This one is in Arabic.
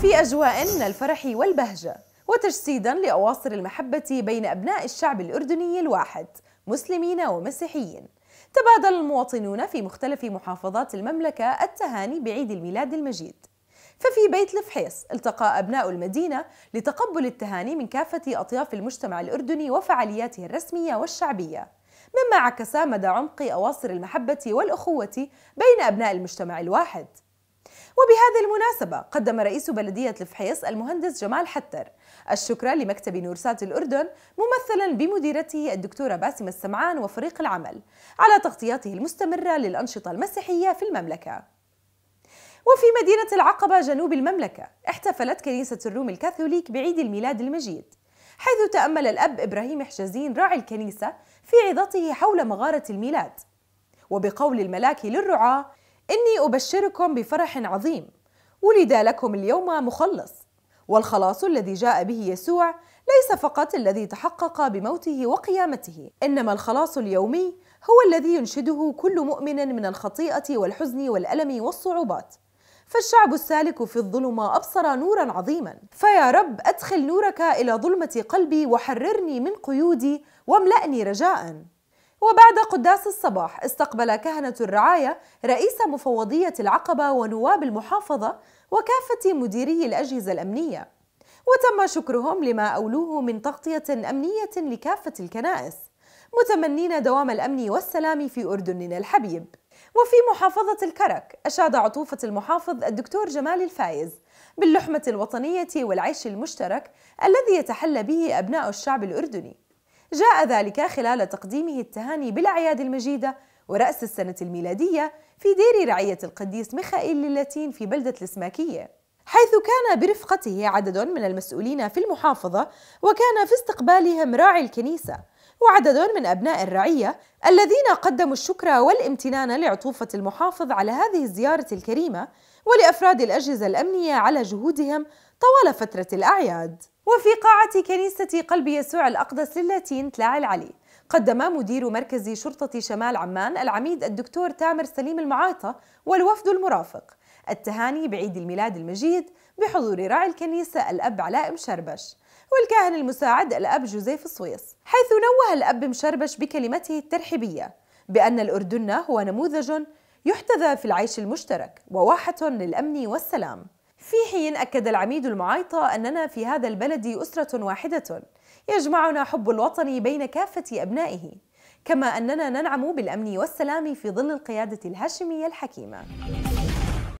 في أجواء من الفرح والبهجة وتجسيدا لأواصر المحبة بين أبناء الشعب الأردني الواحد مسلمين ومسيحيين تبادل المواطنون في مختلف محافظات المملكة التهاني بعيد الميلاد المجيد ففي بيت الفحيص التقى أبناء المدينة لتقبل التهاني من كافة أطياف المجتمع الأردني وفعالياته الرسمية والشعبية مما عكس مدى عمق أواصر المحبة والأخوة بين أبناء المجتمع الواحد وبهذه المناسبة قدم رئيس بلدية الفحيص المهندس جمال حتر الشكر لمكتب نورسات الأردن ممثلا بمديرته الدكتورة باسم السمعان وفريق العمل على تغطياته المستمرة للأنشطة المسيحية في المملكة وفي مدينة العقبة جنوب المملكة احتفلت كنيسة الروم الكاثوليك بعيد الميلاد المجيد حيث تأمل الأب إبراهيم حجازين راعي الكنيسة في عظته حول مغارة الميلاد وبقول الملاك للرعاة إني أبشركم بفرح عظيم ولد لكم اليوم مخلص والخلاص الذي جاء به يسوع ليس فقط الذي تحقق بموته وقيامته انما الخلاص اليومي هو الذي ينشده كل مؤمن من الخطيئه والحزن والالم والصعوبات فالشعب السالك في الظلمه ابصر نورا عظيما فيا رب ادخل نورك الى ظلمه قلبي وحررني من قيودي واملاني رجاء وبعد قداس الصباح استقبل كهنة الرعاية رئيس مفوضية العقبة ونواب المحافظة وكافة مديري الأجهزة الأمنية وتم شكرهم لما أولوه من تغطية أمنية لكافة الكنائس متمنين دوام الأمن والسلام في أردننا الحبيب وفي محافظة الكرك أشاد عطوفة المحافظ الدكتور جمال الفايز باللحمة الوطنية والعيش المشترك الذي يتحلى به أبناء الشعب الأردني جاء ذلك خلال تقديمه التهاني بالأعياد المجيدة ورأس السنة الميلادية في دير رعية القديس ميخائيل للاتين في بلدة الإسماكية حيث كان برفقته عدد من المسؤولين في المحافظة وكان في استقبالهم راعي الكنيسة وعدد من أبناء الرعية الذين قدموا الشكر والامتنان لعطوفة المحافظ على هذه الزيارة الكريمة ولأفراد الأجهزة الأمنية على جهودهم طوال فترة الأعياد وفي قاعة كنيسة قلب يسوع الأقدس للاتين تلاعي العلي قدم مدير مركز شرطة شمال عمان العميد الدكتور تامر سليم المعاطة والوفد المرافق التهاني بعيد الميلاد المجيد بحضور راعي الكنيسة الأب علاء مشربش والكاهن المساعد الأب جوزيف السويس حيث نوه الأب مشربش بكلمته الترحيبية بأن الأردن هو نموذج يحتذى في العيش المشترك وواحة للأمن والسلام في حين أكد العميد المعايطة أننا في هذا البلد أسرة واحدة يجمعنا حب الوطن بين كافة أبنائه كما أننا ننعم بالأمن والسلام في ظل القيادة الهاشمية الحكيمة